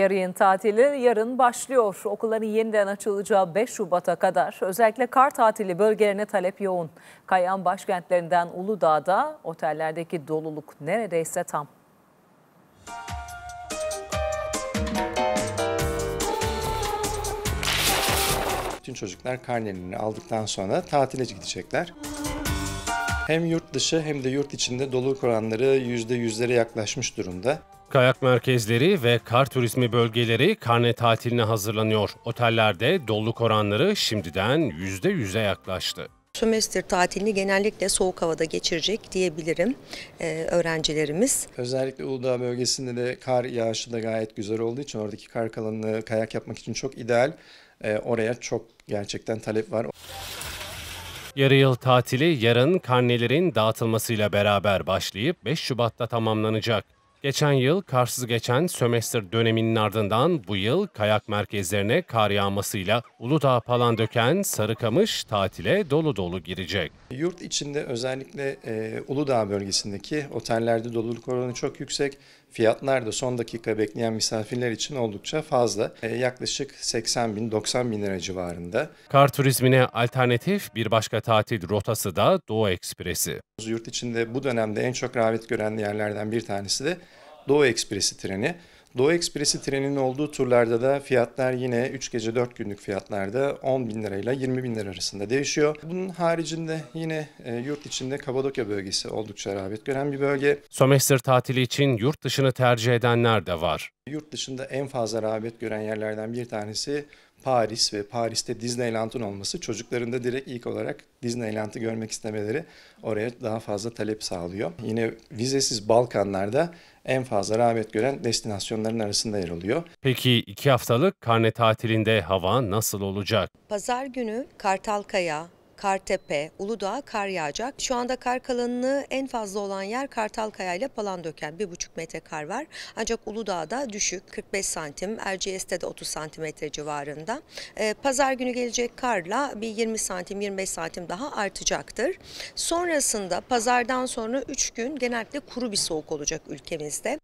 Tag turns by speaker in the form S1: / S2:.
S1: Yarın tatili yarın başlıyor. Okulların yeniden açılacağı 5 Şubat'a kadar özellikle kar tatili bölgelerine talep yoğun. Kayan başkentlerinden Uludağ'da otellerdeki doluluk neredeyse tam.
S2: Tüm çocuklar karnelerini aldıktan sonra tatile gidecekler. Hem yurt dışı hem de yurt içinde doluluk oranları %100'lere yaklaşmış durumda.
S3: Kayak merkezleri ve kar turizmi bölgeleri karne tatiline hazırlanıyor. Otellerde doluluk oranları şimdiden %100'e yaklaştı.
S1: Sömestr tatilini genellikle soğuk havada geçirecek diyebilirim e, öğrencilerimiz.
S2: Özellikle Uludağ bölgesinde de kar yağışı da gayet güzel olduğu için oradaki kar kalanını kayak yapmak için çok ideal. E, oraya çok gerçekten talep var.
S3: Yarı yıl tatili yarın karnelerin dağıtılmasıyla beraber başlayıp 5 Şubat'ta tamamlanacak. Geçen yıl karsız geçen sömestr döneminin ardından bu yıl kayak merkezlerine kar yağmasıyla Uludağ döken Sarıkamış tatile dolu dolu girecek.
S2: Yurt içinde özellikle e, Uludağ bölgesindeki otellerde doluluk oranı çok yüksek. Fiyatlar da son dakika bekleyen misafirler için oldukça fazla. E, yaklaşık 80 bin 90 bin lira civarında.
S3: Kar turizmine alternatif bir başka tatil rotası da Doğu Ekspresi. Yurt içinde bu dönemde
S2: en çok rağbet gören yerlerden bir tanesi de Doğu Ekspresi treni. Doğu Ekspresi treninin olduğu turlarda da fiyatlar yine 3 gece 4 günlük fiyatlarda 10 bin lirayla 20 bin lira arasında değişiyor. Bunun haricinde yine e, yurt içinde Kabadokya bölgesi oldukça rağbet gören bir bölge.
S3: Sömestr tatili için yurt dışını tercih edenler de var.
S2: Yurt dışında en fazla rağbet gören yerlerden bir tanesi Paris ve Paris'te Disneyland'ın olması çocukların da direkt ilk olarak Disneyland'ı görmek istemeleri oraya daha fazla talep sağlıyor. Yine vizesiz Balkanlarda en fazla rağbet gören destinasyonların arasında yer alıyor.
S3: Peki iki haftalık karne tatilinde hava nasıl olacak?
S1: Pazar günü Kartalkaya, Kartepe, Uludağ kar yağacak. Şu anda kar kalanını en fazla olan yer Kartalkaya ile Palandöken 1,5 metre kar var. Ancak Uludağ'da düşük 45 santim, Erciyes'te de 30 santimetre civarında. Ee, pazar günü gelecek karla bir 20 santim 25 santim daha artacaktır. Sonrasında pazardan sonra 3 gün genellikle kuru bir soğuk olacak ülkemizde.